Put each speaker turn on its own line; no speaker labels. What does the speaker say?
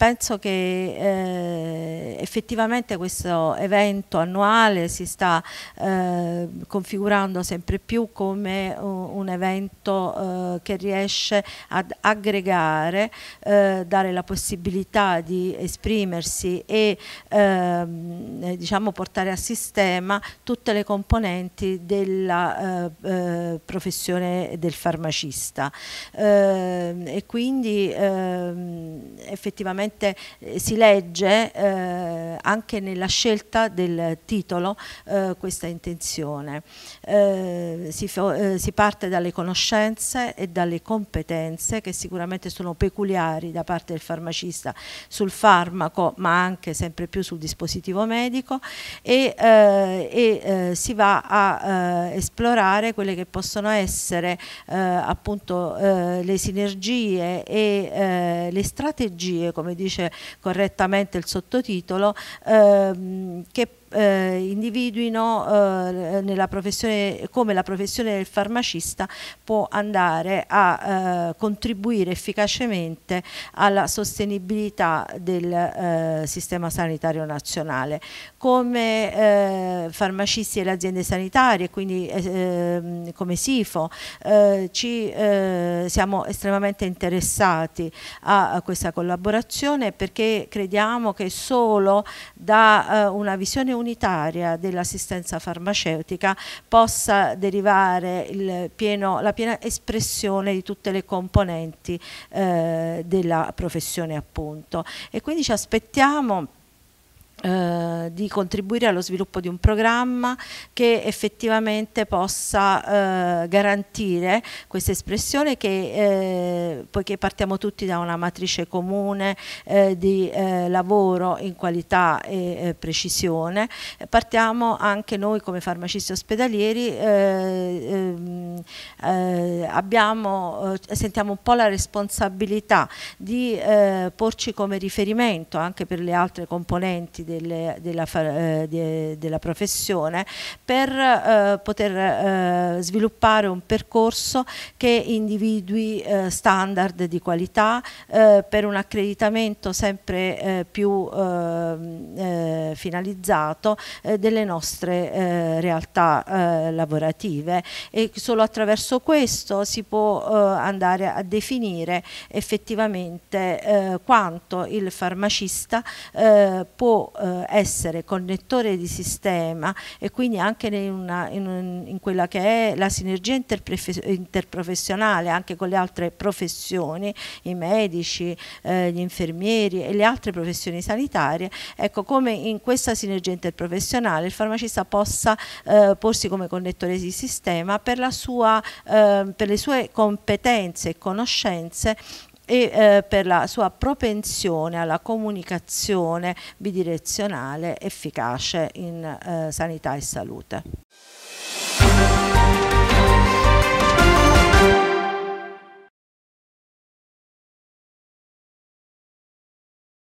penso che eh, effettivamente questo evento annuale si sta eh, configurando sempre più come eh, un, evento eh, che riesce ad aggregare, eh, dare la possibilità di esprimersi e ehm, eh, diciamo portare a sistema tutte le componenti della professione del farmacista ehm, e quindi ehm, effettivamente sicuramente eh, si legge eh, anche nella scelta del titolo eh, questa intenzione. Eh, si, eh, si, parte dalle conoscenze e dalle competenze che sicuramente sono peculiari da parte del farmacista sul farmaco ma anche sempre più sul dispositivo medico e, e si va a esplorare quelle che possono essere appunto le sinergie e le strategie come dice correttamente il sottotitolo, ehm, che eh, individuino eh, nella professione, come la professione del farmacista può andare a eh, contribuire efficacemente alla sostenibilità del eh, sistema sanitario nazionale. Come eh, farmacisti e le aziende sanitarie, quindi ehm, come SIFO, eh, ci siamo estremamente interessati a, a, questa collaborazione perché crediamo che solo da una visione unitaria dell'assistenza farmaceutica possa derivare pieno, la piena espressione di tutte le componenti eh, della professione appunto e quindi ci aspettiamo eh, di contribuire allo sviluppo di un programma che effettivamente possa eh, garantire questa espressione che, eh, poiché partiamo tutti da una matrice comune eh, di eh, lavoro in qualità e precisione, partiamo anche noi come farmacisti ospedalieri, ehm, abbiamo, sentiamo un po' la responsabilità di porci come riferimento anche per le altre componenti delle, della, eh, de, della, professione per eh, poter eh, sviluppare un percorso che individui eh, standard di qualità eh, per un accreditamento sempre più ehm, finalizzato delle nostre realtà lavorative e solo attraverso questo si può andare a definire effettivamente quanto il farmacista eh, può eh, essere connettore di sistema e quindi anche in, una, in, in quella che è la sinergia interprofessionale anche con le altre professioni, i medici, eh, gli infermieri e le altre professioni sanitarie, ecco come in questa sinergia interprofessionale il farmacista possa eh, porsi come connettore di sistema per, sua, ehm, per le sue competenze e conoscenze e eh, per la sua propensione alla comunicazione bidirezionale efficace in eh, sanità e salute.